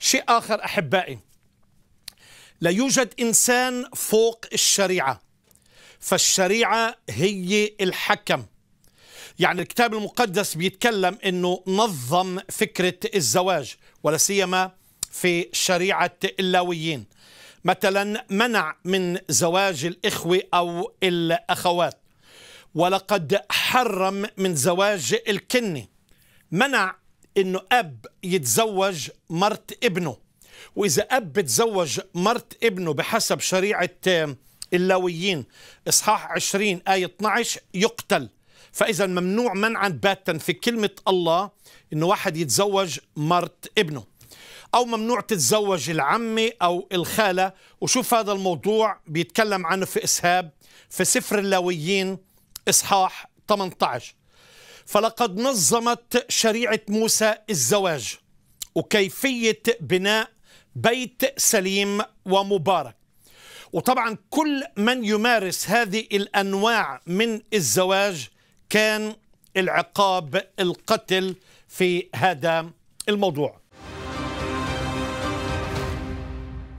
شيء آخر أحبائي لا يوجد إنسان فوق الشريعة فالشريعة هي الحكم يعني الكتاب المقدس بيتكلم أنه نظم فكرة الزواج ولا سيما في شريعة اللاويين مثلا منع من زواج الإخوة أو الأخوات ولقد حرم من زواج الكنة منع انه اب يتزوج مرت ابنه واذا اب تزوج مرت ابنه بحسب شريعه اللاويين اصحاح 20 ايه 12 يقتل فاذا ممنوع منعا باتا في كلمه الله انه واحد يتزوج مرت ابنه او ممنوع تتزوج العمه او الخاله وشوف هذا الموضوع بيتكلم عنه في اسهاب في سفر اللاويين اصحاح 18 فلقد نظمت شريعة موسى الزواج وكيفية بناء بيت سليم ومبارك وطبعا كل من يمارس هذه الأنواع من الزواج كان العقاب القتل في هذا الموضوع